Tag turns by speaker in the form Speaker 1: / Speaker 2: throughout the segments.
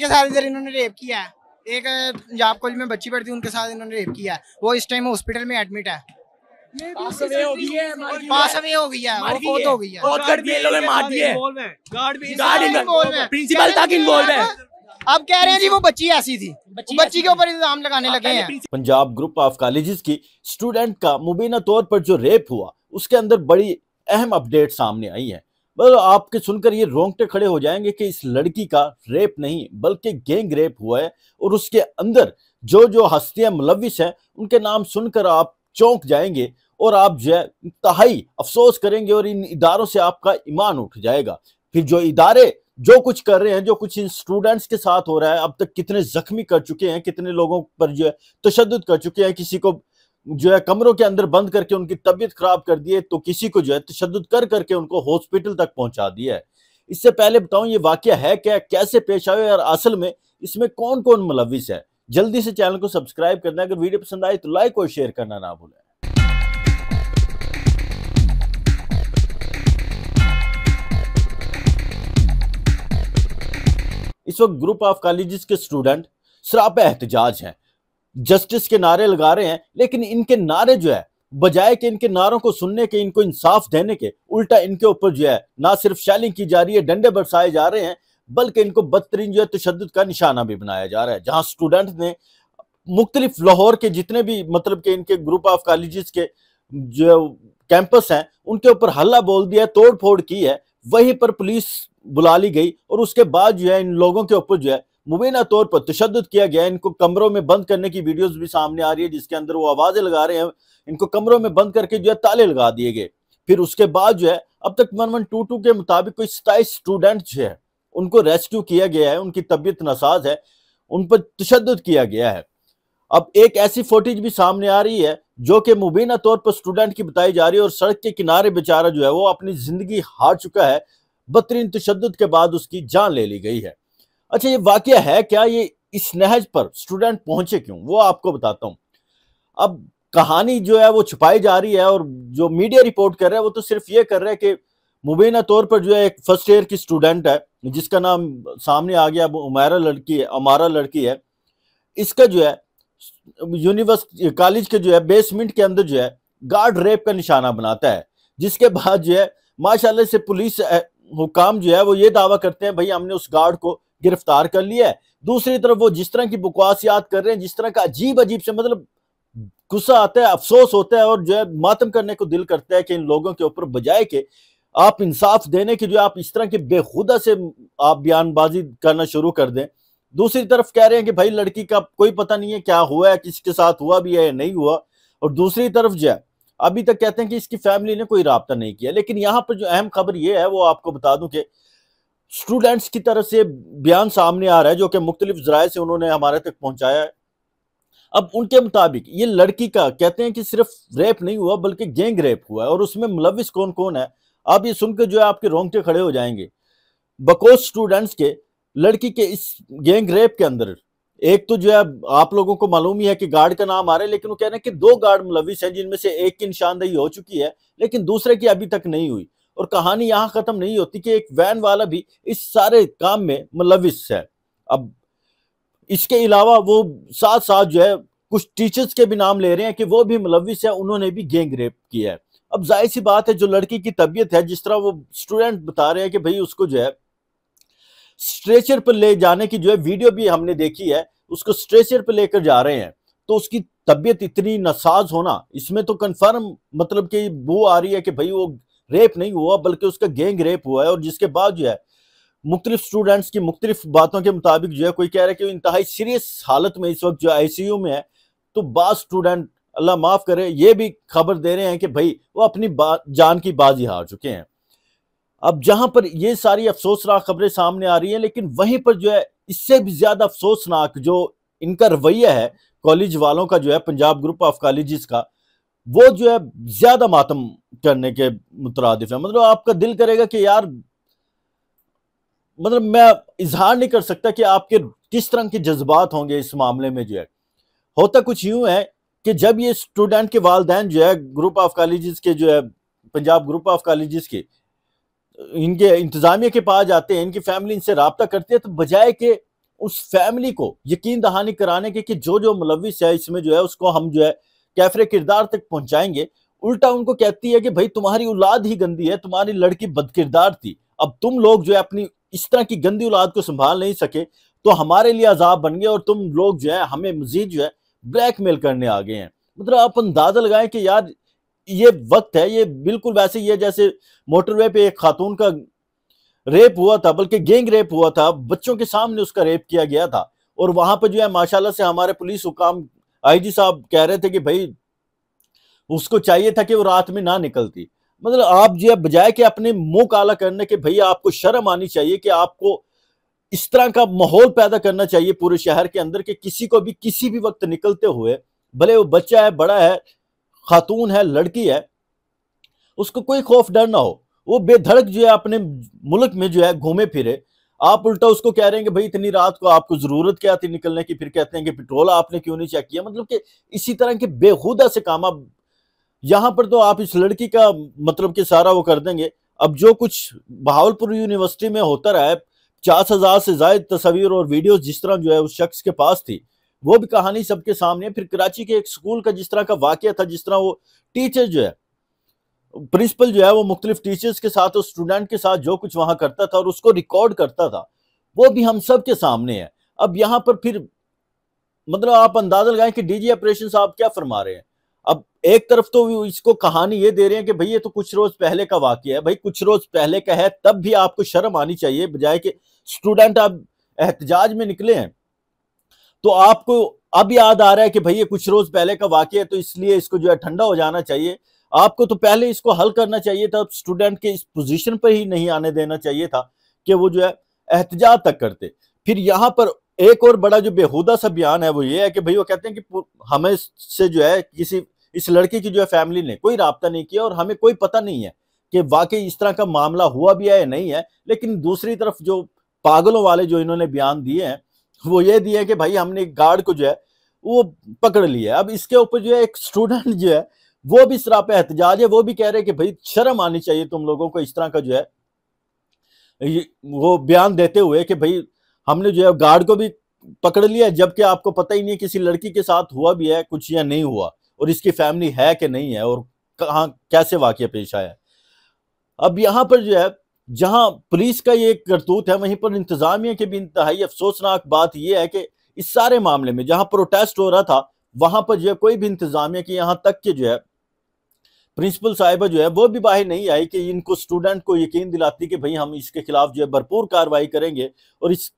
Speaker 1: के साथ इधर इन्होंने रेप किया एक जाप कॉलेज में बच्ची पढ़ती उनके साथ इन्होंने रेप किया वो इस टाइम हॉस्पिटल में एडमिट है पास में हो गई है हो गई है प्रिंसिपल तक इन्वॉल्व है अब कह रहे हैं जी वो बच्ची ऐसी थी बच्ची, बच्ची के ऊपर इल्जाम लगाने लगे हैं पंजाब ग्रुप ऑफ कॉलेजेस की स्टूडेंट का मुबीना तौर पर जो रेप हुआ उसके अंदर बड़ी अहम अपडेट सामने आई है मतलब आपके सुनकर ये रोंगटे खड़े हो जाएंगे कि इस लड़की का रेप नहीं बल्कि गैंग रेप हुआ है और उसके अंदर जो जो हस्तियां मुलविस हैं उनके नाम सुनकर आप चौंक जाएंगे और आप जो है इंतहाई अफसोस करेंगे और इन इदारों से आपका ईमान उठ जाएगा फिर जो इदारे जो कुछ कर रहे हैं जो कुछ इन स्टूडेंट्स के साथ हो रहा है अब तक कितने जख्मी कर चुके हैं कितने लोगों पर जो है तशद कर चुके हैं किसी को जो है कमरों के अंदर बंद करके उनकी तबीयत खराब कर दी है तो किसी को जो है तशद कर करके उनको हॉस्पिटल तक पहुंचा दिया है इससे पहले बताऊं ये वाक्य है क्या कैसे पेश आए और असल में इसमें कौन कौन मुलविस है जल्दी से चैनल को सब्सक्राइब करना अगर वीडियो पसंद आए तो लाइक और शेयर करना ना भूलें इस वक्त ग्रुप ऑफ कॉलेज के स्टूडेंट शराब एहतजाज हैं जस्टिस के नारे लगा रहे हैं लेकिन इनके नारे जो है बजाय के इनके नारों को सुनने के इनको इंसाफ देने के उल्टा इनके ऊपर जो है ना सिर्फ शैलिंग की जा रही है डंडे बरसाए जा रहे हैं बल्कि इनको बदतरीन जो है तशद का निशाना भी बनाया जा रहा है जहाँ स्टूडेंट ने मुख्तलिफ लाहौर के जितने भी मतलब के इनके ग्रुप ऑफ कॉलेज के जो कैंपस हैं उनके ऊपर हल्ला बोल दिया तोड़ फोड़ की है वहीं पर पुलिस बुला ली गई और उसके बाद जो है इन लोगों के ऊपर जो है मुबैना तौर पर तशद किया गया इनको कमरों में बंद करने की वीडियोज भी सामने आ रही है जिसके अंदर वो आवाज़ें लगा रहे हैं इनको कमरों में बंद करके जो है ताले लगा दिए गए फिर उसके बाद जो है अब तक वन वन टू टू के मुताबिक कोई सताईस स्टूडेंट जो है उनको रेस्क्यू किया गया है उनकी तबीयत नसाज है उन पर तशद किया गया है अब एक ऐसी फोटेज भी सामने आ रही है जो कि मुबीना तौर पर स्टूडेंट की बताई जा रही है और सड़क के किनारे बेचारा जो है वो अपनी जिंदगी हार चुका है बदतरीन तशद के बाद उसकी जान ले ली गई है अच्छा ये वाक्य है क्या ये इस नहज पर स्टूडेंट पहुंचे क्यों वो आपको बताता हूँ अब कहानी जो है वो छुपाई जा रही है और जो मीडिया रिपोर्ट कर रहा है वो तो सिर्फ ये कर रहा है कि मुबैना तौर पर जो है एक फर्स्ट ईयर की स्टूडेंट है जिसका नाम सामने आ गया उमारा लड़की है अमारा लड़की है इसका जो है यूनिवर्सिटी कॉलेज के जो है बेसमेंट के अंदर जो है गार्ड रेप का निशाना बनाता है जिसके बाद जो है माशाल्लाह से पुलिस हुकाम जो है वो ये दावा करते हैं भाई हमने उस गार्ड को गिरफ्तार कर लिया है दूसरी तरफ वो जिस तरह की बकवास याद कर रहे हैं जिस तरह का अजीब अजीब से मतलब गुस्सा आता है अफसोस होता है और जो है मातम करने को दिल करता है कि इन लोगों के ऊपर बजाय के आप इंसाफ देने के जो आप इस तरह के बेखुदा से आप बयानबाजी करना शुरू कर दें दूसरी तरफ कह रहे हैं कि भाई लड़की का कोई पता नहीं है क्या हुआ है किसके साथ हुआ भी है या नहीं हुआ और दूसरी तरफ जो है अभी तक कहते हैं कि इसकी फैमिली ने कोई रबता नहीं किया लेकिन यहाँ पर जो अहम खबर ये है वो आपको बता दूं कि स्टूडेंट्स की तरफ से बयान सामने आ रहा है जो कि मुख्तलिफ जराये से उन्होंने हमारे तक पहुंचाया है अब उनके मुताबिक ये लड़की का कहते हैं कि सिर्फ रेप नहीं हुआ बल्कि गैंग रेप हुआ है और उसमें मुलविस कौन कौन है आप ये सुनकर जो है आपके रोंगटे खड़े हो जाएंगे बकोस स्टूडेंट्स के लड़की के इस गैंग रेप के अंदर एक तो जो है आप लोगों को मालूम ही है कि गार्ड का नाम आ रहा है लेकिन वो कह रहे हैं कि दो गार्ड मुलविस हैं जिनमें से एक की निशानदेही हो चुकी है लेकिन दूसरे की अभी तक नहीं हुई और कहानी यहाँ ख़त्म नहीं होती कि एक वैन वाला भी इस सारे काम में मुलविस है अब इसके अलावा वो साथ साथ जो है कुछ टीचर्स के भी नाम ले रहे हैं कि वो भी मुलविस है उन्होंने भी गेंग रेप किया है अब जाहिर सी बात है जो लड़की की तबीयत है जिस तरह वो स्टूडेंट बता रहे हैं कि भाई उसको जो है स्ट्रेचर पर ले जाने की जो है वीडियो भी हमने देखी है उसको स्ट्रेचर पर लेकर जा रहे हैं तो उसकी तबीयत इतनी नसाज होना इसमें तो कंफर्म मतलब कि वो आ रही है कि भाई वो रेप नहीं हुआ बल्कि उसका गैंग रेप हुआ है और जिसके बाद जो है मुख्तलिफ स्टूडेंट्स की मुख्तलिफ बातों के मुताबिक जो है कोई कह रहा है कि इंतहाई सीरियस हालत में इस वक्त जो आई सी यू में है तो बाद स्टूडेंट अल्लाह माफ़ करे ये भी खबर दे रहे हैं कि भाई वो अपनी बात जान की बाजी हार चुके हैं अब जहां पर ये सारी अफसोसनाक खबरें सामने आ रही हैं लेकिन वहीं पर जो है इससे भी ज़्यादा अफसोसनाक जो इनका रवैया है कॉलेज वालों का जो है पंजाब ग्रुप ऑफ कॉलेज का वो जो है ज़्यादा मातम करने के मुतरद है मतलब आपका दिल करेगा कि यार मतलब मैं इजहार नहीं कर सकता कि आपके किस तरह के जज्बात होंगे इस मामले में जो है होता कुछ यूं है कि जब ये स्टूडेंट के वालदेन जो है ग्रुप ऑफ कॉलेज के जो है पंजाब ग्रुप ऑफ कॉलेज के इनके इंतज़ामिया के पास जाते हैं इनकी फैमिली इनसे रबता करती है तो बजाय के उस फैमिली को यकीन दहानी कराने के कि जो जो मुलविस है इसमें जो है उसको हम जो है कैफरे किरदार तक पहुंचाएंगे उल्टा उनको कहती है कि भाई तुम्हारी औलाद ही गंदी है तुम्हारी लड़की बदकिरदार थी अब तुम लोग जो है अपनी इस तरह की गंदी औलाद को संभाल नहीं सके तो हमारे लिए अजाब बन गए और तुम लोग जो है हमें मजीद जो है ब्लैकमेल करने आ गए हैं मतलब आप अंदाजा लगाएं कि यार ये वक्त है ये बिल्कुल वैसे ही है जैसे मोटरवे पे एक खातून का रेप हुआ था बल्कि गैंग रेप हुआ था बच्चों के सामने उसका रेप किया गया था और वहां पर जो है माशाल्लाह से हमारे पुलिस हुकाम आईजी साहब कह रहे थे कि भाई उसको चाहिए था कि वो रात में ना निकलती मतलब आप जो बजाय के अपने मुंह काला करने के भैया आपको शर्म आनी चाहिए कि आपको इस तरह का माहौल पैदा करना चाहिए पूरे शहर के अंदर के किसी को भी किसी भी वक्त निकलते हुए भले वो बच्चा है बड़ा है खातून है लड़की है उसको कोई खौफ डर ना हो वो बेधड़क जो है अपने मुल्क में जो है घूमे फिरे आप उल्टा उसको कह रहे हैं कि भाई इतनी रात को आपको जरूरत क्या थी निकलने की फिर कहते हैं कि पेट्रोल आपने क्यों नहीं चेक किया मतलब कि इसी तरह के बेहुदा से काम आप यहाँ पर तो आप इस लड़की का मतलब कि सारा वो कर देंगे अब जो कुछ बहावलपुर यूनिवर्सिटी में होता रहा है पचास हजार से जायद तस्वीर और वीडियो जिस तरह जो है उस शख्स के पास थी वो भी कहानी सबके सामने फिर कराची के एक स्कूल का जिस तरह का वाक्य था जिस तरह वो टीचर जो है प्रिंसिपल जो है वो मुख्तलिफ टीचर्स के साथ और स्टूडेंट के साथ जो कुछ वहाँ करता था और उसको रिकॉर्ड करता था वो भी हम सब के सामने है अब यहाँ पर फिर मतलब आप अंदाजा लगाएं कि डीजी ऑपरेशन साहब क्या फरमा रहे हैं एक तरफ तो इसको कहानी ये दे रहे हैं कि भाई ये तो कुछ रोज पहले का वाक्य है भाई कुछ रोज पहले का है तब भी आपको शर्म आनी चाहिए बजाय कि स्टूडेंट आप एहतजाज में निकले हैं तो आपको अब याद आ रहा है कि भाई ये कुछ रोज पहले का वाक्य है तो इसलिए इसको जो है ठंडा हो जाना चाहिए आपको तो पहले इसको हल करना चाहिए था स्टूडेंट के इस पोजीशन पर ही नहीं आने देना चाहिए था कि वो जो है एहतजाज तक करते फिर यहाँ पर एक और बड़ा जो बेहूदा सा बयान है वो ये है कि भाई वो कहते हैं कि हमें से जो है किसी इस लड़के की जो है फैमिली ने कोई रबता नहीं किया और हमें कोई पता नहीं है कि वाकई इस तरह का मामला हुआ भी है या नहीं है लेकिन दूसरी तरफ जो पागलों वाले जो इन्होंने बयान दिए हैं वो ये दिए कि भाई हमने गार्ड को जो है वो पकड़ लिया अब इसके ऊपर जो है एक स्टूडेंट जो है वो भी इस तरह पे एहतजाज है वो भी कह रहे हैं कि भाई शर्म आनी चाहिए तुम लोगों को इस तरह का जो है वो बयान देते हुए कि भाई हमने जो है गार्ड को भी पकड़ लिया जबकि आपको पता ही नहीं किसी लड़की के साथ हुआ भी है कुछ या नहीं हुआ और इसकी फैमिली है कि नहीं है और कहाँ कैसे वाक्य पेश आया अब यहाँ पर जो है जहाँ पुलिस का ये करतूत है वहीं पर इंतज़ामिया की भी इंतहाई अफसोसनाक बात यह है कि इस सारे मामले में जहाँ प्रोटेस्ट हो रहा था वहां पर जो है कोई भी इंतज़ामिया की यहाँ तक के जो है प्रिंसिपल साहिबा जो है वो भी बाहर नहीं आई कि इनको स्टूडेंट को यकीन दिलाती कि भाई हम इसके खिलाफ जो है भरपूर कार्रवाई करेंगे और इस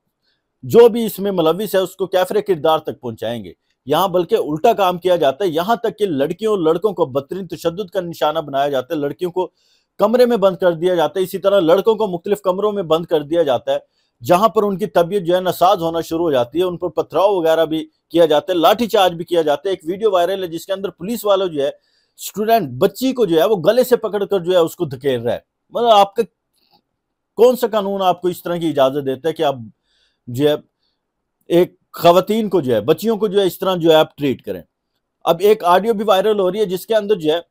Speaker 1: जो भी इसमें मुलविस है उसको कैफरे किरदार तक पहुंचाएंगे यहाँ बल्कि उल्टा काम किया जाता है यहाँ तक कि लड़कियों लड़कों को बदतरीन तशद का निशाना बनाया जाता है लड़कियों को कमरे में बंद कर दिया जाता है इसी तरह लड़कों को मुख्तलिफ कमरों में बंद कर दिया जाता है जहां पर उनकी तबीयत जो है नसाज होना शुरू हो जाती है उन पर पथराव वगैरह भी किया जाता है लाठीचार्ज भी किया जाता है एक वीडियो वायरल है जिसके अंदर पुलिस वालों जो है स्टूडेंट बच्ची को जो है वो गले से पकड़ कर जो है उसको धकेल रहा है मतलब आपका कौन सा कानून आपको इस तरह की इजाजत देता है कि आप जो है एक खातन को जो है बच्चियों को जो है इस तरह जो है आप ट्रीट करें अब एक ऑडियो भी वायरल हो रही है जिसके अंदर जो है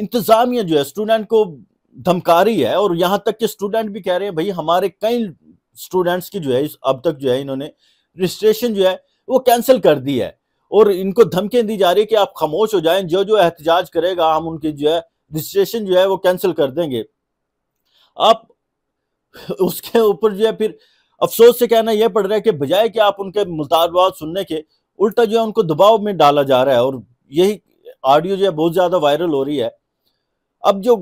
Speaker 1: इंतजामिया जो है स्टूडेंट को धमका रही है और यहाँ तक के स्टूडेंट भी कह रहे हैं भाई हमारे कई स्टूडेंट्स की जो है अब तक जो है इन्होंने रजिस्ट्रेशन जो है वो कैंसिल कर दी है और इनको धमकियां दी जा रही है कि आप खामोश हो जाए जो जो एहतजाज करेगा हम उनकी जो है रजिस्ट्रेशन जो है वो कैंसिल कर देंगे आप उसके ऊपर जो है फिर अफसोस से कहना यह पड़ रहा है कि बजाय कि आप उनके मुतालबात सुनने के उल्टा जो है उनको दबाव में डाला जा रहा है और यही ऑडियो जो है बहुत ज़्यादा वायरल हो रही है अब जो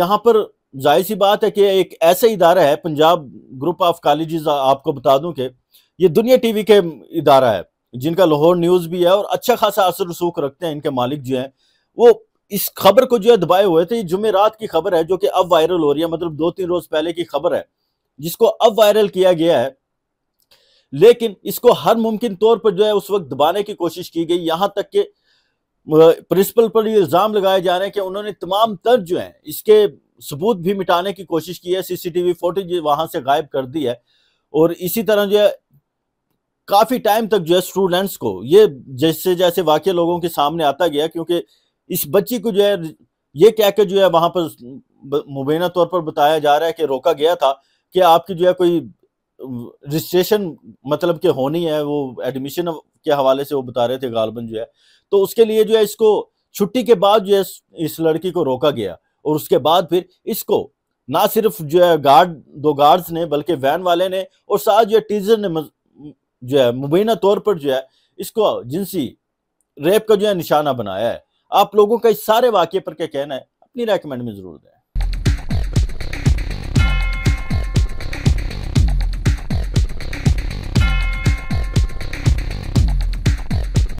Speaker 1: यहाँ पर जाहिर सी बात है कि एक ऐसा इदारा है पंजाब ग्रुप ऑफ कॉलेज आपको बता दूं कि ये दुनिया टीवी के इदारा है जिनका लाहौर न्यूज़ भी है और अच्छा खासा असर रसूख रखते हैं इनके मालिक जो हैं वो इस खबर को जो है दबाए हुए थे जुमे रात की खबर है जो कि अब वायरल हो रही है मतलब दो तीन रोज़ पहले की खबर है जिसको अब वायरल किया गया है लेकिन इसको हर मुमकिन तौर पर जो है उस वक्त दबाने की कोशिश की गई यहां तक कि प्रिंसिपल पर ये इल्ज़ाम लगाए जा रहे हैं कि उन्होंने तमाम तर जो है इसके सबूत भी मिटाने की कोशिश की है सीसीटीवी फोटेज वहां से गायब कर दी है और इसी तरह जो है काफ़ी टाइम तक जो है स्टूडेंट्स को ये जैसे जैसे वाक्य लोगों के सामने आता गया क्योंकि इस बच्ची को जो है ये कहकर जो है वहां पर मुबैना तौर पर बताया जा रहा है कि रोका गया था कि आपकी जो है कोई रजिस्ट्रेशन मतलब के होनी है वो एडमिशन के हवाले से वो बता रहे थे गालबन जो है तो उसके लिए जो है इसको छुट्टी के बाद जो है इस लड़की को रोका गया और उसके बाद फिर इसको ना सिर्फ जो है गार्ड दो गार्ड्स ने बल्कि वैन वाले ने और साथ जो है टीजर ने जो है मुबीना तौर पर जो है इसको जिनसी रेप का जो है निशाना बनाया है आप लोगों का इस सारे वाक्य पर क्या कहना है अपनी रेकमेंड में जरूर दें